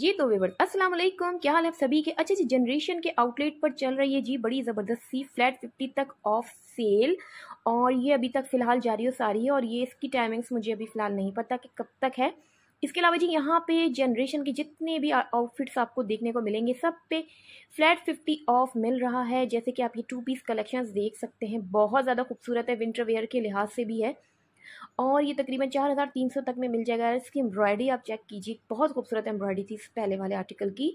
जी तो वेवर अस्सलाम वालेकुम क्या हाल है सभी के अच्छे जी जनरेशन के आउटलेट पर चल रही है जी बड़ी ज़बरदस्त सी फ्लैट फिफ्टी तक ऑफ सेल और ये अभी तक फ़िलहाल जारी हो सारी है और ये इसकी टाइमिंग्स मुझे अभी फ़िलहाल नहीं पता कि कब तक है इसके अलावा जी यहाँ पे जनरेशन के जितने भी आउटफिट्स आपको देखने को मिलेंगे सब पे फ्लैट फिफ्टी ऑफ मिल रहा है जैसे कि आप ये टू पीस कलेक्शंस देख सकते हैं बहुत ज़्यादा खूबसूरत है विंटर वेयर के लिहाज से भी है और ये तकरीबन चार हज़ार तीन सौ तक में मिल जाएगा इसकी एम्ब्रॉयडरी आप चेक कीजिए बहुत खूबसूरत एम्ब्रॉयडरी थी इस पहले वाले आर्टिकल की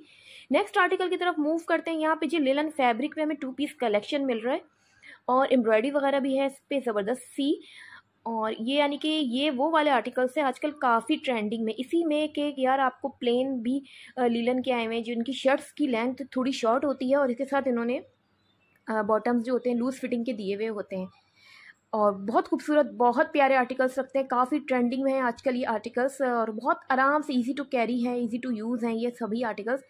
नेक्स्ट आर्टिकल की तरफ मूव करते हैं यहाँ पे जी लेलन फैब्रिक पे हमें टू पीस कलेक्शन मिल रहा है और एम्ब्रॉयडरी वगैरह भी है इस पर ज़बरदस्त सी और ये यानी कि ये वो वाले आर्टिकल्स हैं आजकल काफ़ी ट्रेंडिंग में इसी में कि यार आपको प्लेन भी लीलन के आए हुए हैं जिनकी शर्ट्स की लेंथ थोड़ी शॉर्ट होती है और इसके साथ इन्होंने बॉटम्स जो होते हैं लूज़ फिटिंग के दिए हुए होते हैं और बहुत खूबसूरत बहुत प्यारे आर्टिकल्स रखते हैं काफ़ी ट्रेंडिंग में हैं आजकल ये आर्टिकल्स और बहुत आराम से इजी टू कैरी हैं इजी टू यूज़ हैं ये सभी आर्टिकल्स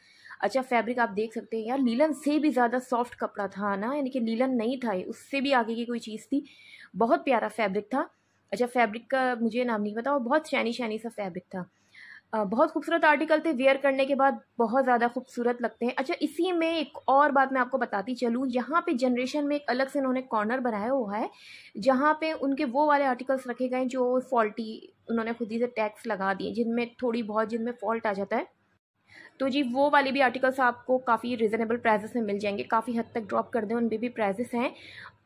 अच्छा फैब्रिक आप देख सकते हैं यार लीलन से भी ज़्यादा सॉफ्ट कपड़ा था ना यानी कि लीलन नहीं था उससे भी आगे की कोई चीज़ थी बहुत प्यारा फैब्रिक था अच्छा फैब्रिक का मुझे नाम नहीं पता और बहुत शैनी शैनी सा फैब्रिक था बहुत खूबसूरत आर्टिकल थे वेयर करने के बाद बहुत ज़्यादा खूबसूरत लगते हैं अच्छा इसी में एक और बात मैं आपको बताती चलूँ यहाँ पे जनरेशन में एक अलग से इन्होंने कॉर्नर बनाया हुआ है जहाँ पे उनके वो वाले आर्टिकल्स रखे गए जो फॉल्टी उन्होंने खुद ही से टैक्स लगा दिए जिनमें थोड़ी बहुत जिनमें फॉल्ट आ जाता है तो जी वो वाले भी आर्टिकल्स आपको काफ़ी रिजनेबल प्राइजेस में मिल जाएंगे काफ़ी हद तक ड्रॉप कर दें उन पर भी प्राइजेस हैं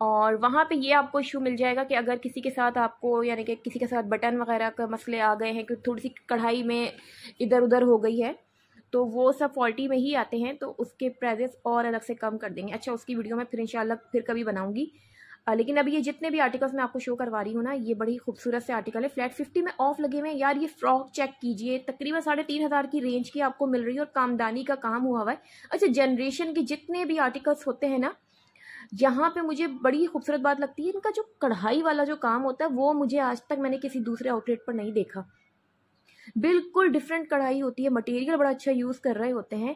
और वहाँ पे ये आपको इशू मिल जाएगा कि अगर किसी के साथ आपको यानी कि किसी के साथ बटन वगैरह का मसले आ गए हैं कि थोड़ी सी कढ़ाई में इधर उधर हो गई है तो वो सब फॉल्टी में ही आते हैं तो उसके प्राइजेस और अलग से कम कर देंगे अच्छा उसकी वीडियो मैं फिर इंशाल्लाह फिर कभी बनाऊँगी लेकिन अभी ये जितने भी आर्टिकल्स मैं आपको शो करवा रही हूँ ना ये बड़ी खूबसूरत से आर्टिकल है फ्लैट फिफ्टी में ऑफ लगे हुए हैं यार ये फ्रॉक चेक कीजिए तकरीबन साढ़े तीन हज़ार की रेंज की आपको मिल रही है और कामदानी का काम हुआ हुआ है अच्छा जनरेशन के जितने भी आर्टिकल्स होते हैं ना यहाँ पे मुझे बड़ी खूबसूरत बात लगती है इनका जो कढ़ाई वाला जो काम होता है वो मुझे आज तक मैंने किसी दूसरे आउटलेट पर नहीं देखा बिल्कुल डिफरेंट कढ़ाई होती है मटेरियल बड़ा अच्छा यूज़ कर रहे होते हैं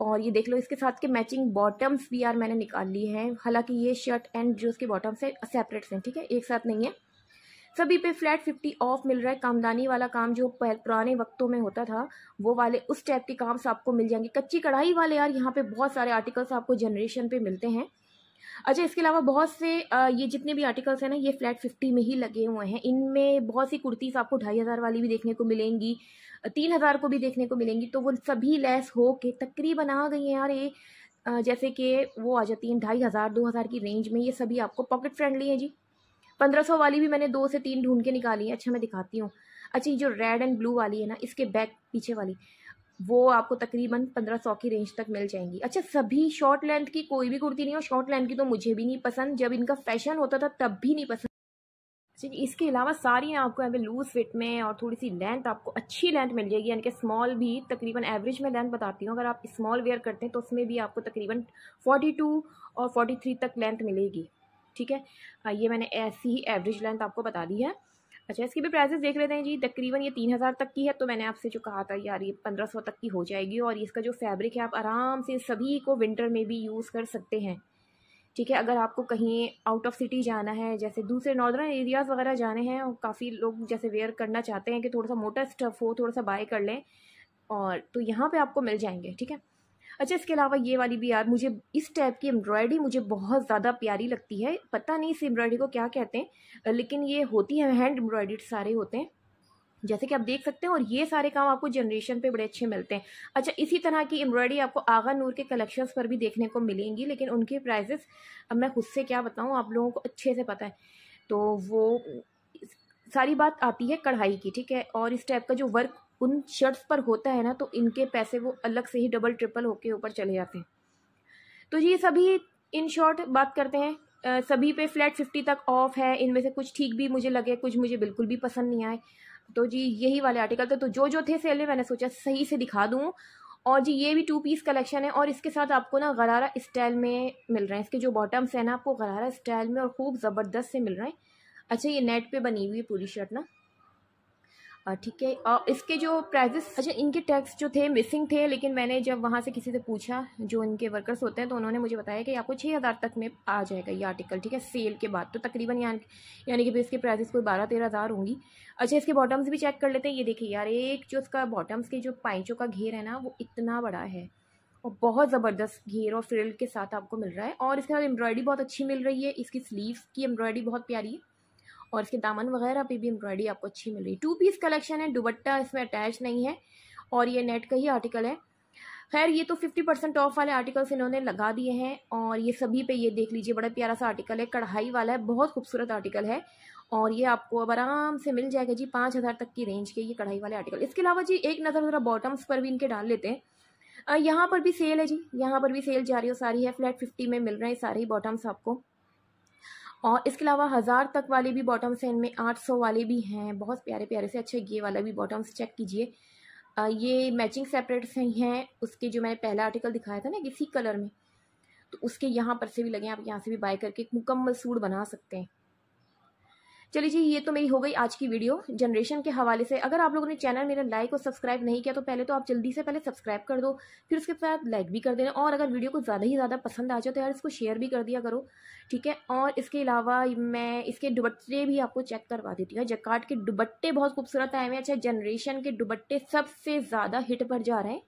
और ये देख लो इसके साथ के मैचिंग बॉटम्स भी यार मैंने निकाल ली है हालांकि ये शर्ट एंड जो उसके बॉटम्स है सेपरेट हैं ठीक है एक साथ नहीं है सभी पे फ्लैट फिफ्टी ऑफ मिल रहा है कामदानी वाला काम जो पुराने वक्तों में होता था वो वाले उस टाइप के काम्स आपको मिल जाएंगे कच्ची कढ़ाई वाले यार यहाँ पे बहुत सारे आर्टिकल्स आपको जनरेशन पे मिलते हैं अच्छा इसके अलावा बहुत से ये जितने भी आर्टिकल्स हैं ना ये फ्लैट फिफ्टी में ही लगे हुए हैं इनमें बहुत सी कुर्तीस आपको ढाई हज़ार वाली भी देखने को मिलेंगी तीन हज़ार को भी देखने को मिलेंगी तो वो सभी लेस हो के तकरीबन आ गई हैं यार ये जैसे कि वो आ जाती हैं ढाई हज़ार दो हज़ार की रेंज में ये सभी आपको पॉकेट फ्रेंडली हैं जी पंद्रह सौ वाली भी मैंने दो से तीन ढूंढ के निकाली है अच्छा मैं दिखाती हूँ अच्छा ये जो रेड एंड ब्लू वाली है ना इसके बैक पीछे वाली वो आपको तकरीबन पंद्रह सौ की रेंज तक मिल जाएंगी अच्छा सभी शॉर्ट लेंथ की कोई भी कुर्ती नहीं हो शॉर्ट लेंथ की तो मुझे भी नहीं पसंद जब इनका फैशन होता था तब भी नहीं पसंद इसके अलावा सारी आपको यहाँ पे लूज फिट में और थोड़ी सी लेंथ आपको अच्छी लेंथ मिल जाएगी यानी कि स्मॉल भी तकरीबन एवरेज में लेंथ बताती हूँ अगर आप स्मॉल वेयर करते हैं तो उसमें भी आपको तकरीबन 42 और 43 तक लेंथ मिलेगी ठीक है हाँ, ये मैंने ऐसी ही एवरेज लेंथ आपको बता दी है अच्छा इसकी भी प्राइस देख लेते हैं जी तकरीबन ये तीन हज़ार तक की है तो मैंने आपसे जो कहा था यार ये पंद्रह सौ तक की हो जाएगी और इसका जो फैब्रिक है आप आराम से सभी को विंटर में भी यूज़ कर सकते हैं ठीक है अगर आपको कहीं आउट ऑफ सिटी जाना है जैसे दूसरे नॉर्दर्न एरियाज़ वगैरह जाने हैं और काफ़ी लोग जैसे वेयर करना चाहते हैं कि थोड़ा सा मोटा स्टफ़ हो थोड़ा सा बाय कर लें और तो यहाँ पे आपको मिल जाएंगे ठीक है अच्छा इसके अलावा ये वाली भी यार मुझे इस टाइप की एम्ब्रॉयडरी मुझे बहुत ज़्यादा प्यारी लगती है पता नहीं इस एम्ब्रॉयडरी को क्या कहते हैं लेकिन ये होती है हैंड एम्ब्रॉयडरी सारे होते हैं जैसे कि आप देख सकते हैं और ये सारे काम आपको जनरेशन पे बड़े अच्छे मिलते हैं अच्छा इसी तरह की एम्ब्रॉयडरी आपको आगा नूर के कलेक्शंस पर भी देखने को मिलेंगी लेकिन उनके प्राइजेस अब मैं खुद से क्या बताऊँ आप लोगों को अच्छे से पता है तो वो सारी बात आती है कढ़ाई की ठीक है और इस टाइप का जो वर्क उन शर्ट्स पर होता है ना तो इनके पैसे वो अलग से ही डबल ट्रिपल होके ऊपर चले जाते हैं तो ये सभी इन शॉर्ट बात करते हैं सभी पे फ्लैट फिफ्टी तक ऑफ है इनमें से कुछ ठीक भी मुझे लगे कुछ मुझे बिल्कुल भी पसंद नहीं आए तो जी यही वाले आर्टिकल थे तो जो जो थे सेल में मैंने सोचा सही से दिखा दूँ और जी ये भी टू पीस कलेक्शन है और इसके साथ आपको ना गरारा स्टाइल में मिल रहे हैं इसके जो बॉटम्स हैं ना आपको गरारा स्टाइल में और खूब ज़बरदस्त से मिल रहे हैं अच्छा ये नेट पे बनी हुई है पूरी शर्ट ना ठीक है और इसके जो प्राइजेस अच्छा इनके टैक्स जो थे मिसिंग थे लेकिन मैंने जब वहाँ से किसी से पूछा जो इनके वर्कर्स होते हैं तो उन्होंने मुझे बताया कि आपको छः हज़ार तक में आ जाएगा ये आर्टिकल ठीक है सेल के बाद तो तकरीबन यानी यानी कि इसके प्राइजेस कोई बारह तेरह हज़ार होंगी अच्छा इसके बॉटम्स भी चेक कर लेते हैं ये देखिए यार एक जो इसका बॉटम्स के जो पाइचों का घेर है ना वो इतना बड़ा है और बहुत ज़बरदस्त घेर और फ्रिल के साथ आपको मिल रहा है और इसके बाद एम्ब्रॉयडरी बहुत अच्छी मिल रही है इसकी स्लीव्स की एम्ब्रॉयडरी बहुत प्यारी है और इसके दामन वगैरह पे भी एम्ब्रॉयडरी आपको अच्छी मिल रही है टू पीस कलेक्शन है दुबट्टा इसमें अटैच नहीं है और ये नेट का ही आर्टिकल है खैर ये तो फिफ्टी परसेंट ऑफ वाले आर्टिकल्स इन्होंने लगा दिए हैं और ये सभी पे ये देख लीजिए बड़ा प्यारा सा आर्टिकल है कढ़ाई वाला है बहुत खूबसूरत आर्टिकल है और ये आपको अब आराम से मिल जाएगा जी पाँच हज़ार तक की रेंज के ये कढ़ाई वाले आर्टिकल इसके अलावा जी एक नज़र ज़रा बॉटम्स पर भी इनके डाल लेते हैं यहाँ पर भी सेल है जी यहाँ पर भी सेल जारी हो सारी है फ्लैट फिफ्टी में मिल रहे हैं सारे ही बॉटम्स आपको और इसके अलावा हज़ार तक वाले भी बॉटम्स हैं इनमें आठ सौ वाले भी हैं बहुत प्यारे प्यारे से अच्छे ये वाला भी बॉटम्स चेक कीजिए ये मैचिंग सेपरेट्स हैं उसके जो मैंने पहला आर्टिकल दिखाया था ना किसी कलर में तो उसके यहाँ पर से भी लगे आप यहाँ से भी बाय करके एक मुकम्मल सूट बना सकते हैं चलिए जी ये तो मेरी हो गई आज की वीडियो जनरेशन के हवाले से अगर आप लोगों ने चैनल मेरा लाइक और सब्सक्राइब नहीं किया तो पहले तो आप जल्दी से पहले सब्सक्राइब कर दो फिर उसके साथ लाइक भी कर देना और अगर वीडियो को ज़्यादा ही ज़्यादा पसंद आ जाए तो यार इसको शेयर भी कर दिया करो ठीक है और इसके अलावा मैं इसके दुबट्टे भी आपको चेक करवा देती हूँ जकाट के दुबट्टे बहुत खूबसूरत आए हुए अच्छा जनरेशन के दुबट्टे सबसे ज़्यादा हिट पर जा रहे हैं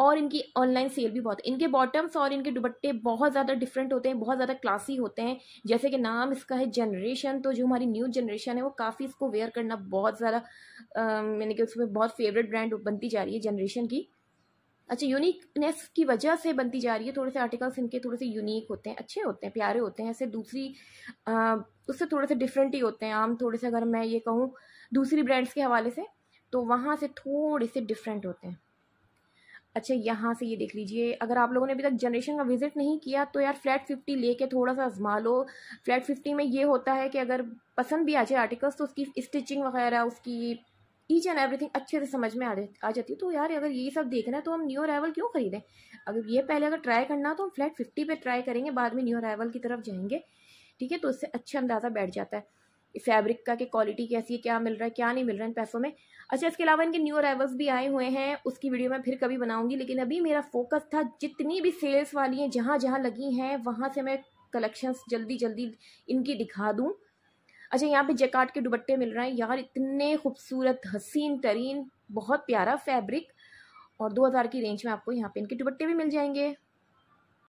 और इनकी ऑनलाइन सेल भी बहुत इनके बॉटम्स और इनके दुबट्टे बहुत ज़्यादा डिफरेंट होते हैं बहुत ज़्यादा क्लासी होते हैं जैसे कि नाम इसका है जनरेशन तो जो हमारी न्यू जनरेशन है वो काफ़ी इसको वेयर करना बहुत ज़्यादा यानी कि उसमें बहुत फेवरेट ब्रांड बनती जा रही है जनरेशन की अच्छा यूनिकनेस की वजह से बनती जा रही है थोड़े से आर्टिकल्स इनके थोड़े से यूनिक होते हैं अच्छे होते हैं प्यारे होते हैं ऐसे दूसरी आ, उससे थोड़े से डिफरेंट ही होते हैं आम थोड़े से अगर मैं ये कहूँ दूसरी ब्रांड्स के हवाले से तो वहाँ से थोड़े से डिफरेंट होते हैं अच्छा यहाँ से ये देख लीजिए अगर आप लोगों ने अभी तक जनरेशन का विजिट नहीं किया तो यार फ्लैट फिफ्टी लेके थोड़ा सा आजमा लो फ्लैट फिफ्टी में ये होता है कि अगर पसंद भी आ जाए आर्टिकल्स तो उसकी स्टिचिंग वगैरह उसकी ईच एंड एवरीथिंग अच्छे से समझ में आ आ जाती है तो यार अगर ये सब देखना है तो हम न्यू अराइवल क्यों खरीदें अगर ये पहले अगर ट्राई करना तो हम फ्लैट फिफ्टी पे ट्राई करेंगे बाद में न्यू अराइवल की तरफ जाएंगे ठीक है तो उससे अच्छा अंदाज़ा बैठ जाता है फैब्रिक का कि क्वालिटी कैसी है क्या मिल रहा है क्या नहीं मिल रहा है इन पैसों में अच्छा इसके अलावा इनके न्यू अराइवल्स भी आए हुए हैं उसकी वीडियो मैं फिर कभी बनाऊंगी लेकिन अभी मेरा फोकस था जितनी भी सेल्स वाली हैं जहाँ जहाँ लगी हैं वहाँ से मैं कलेक्शंस जल्दी जल्दी इनकी दिखा दूँ अच्छा यहाँ पे जकाट के दुबट्टे मिल रहे हैं यार इतने खूबसूरत हसीन तरीन बहुत प्यारा फैब्रिक और दो हज़ार की रेंज में आपको यहाँ पर इनके दुबट्टे भी मिल जाएंगे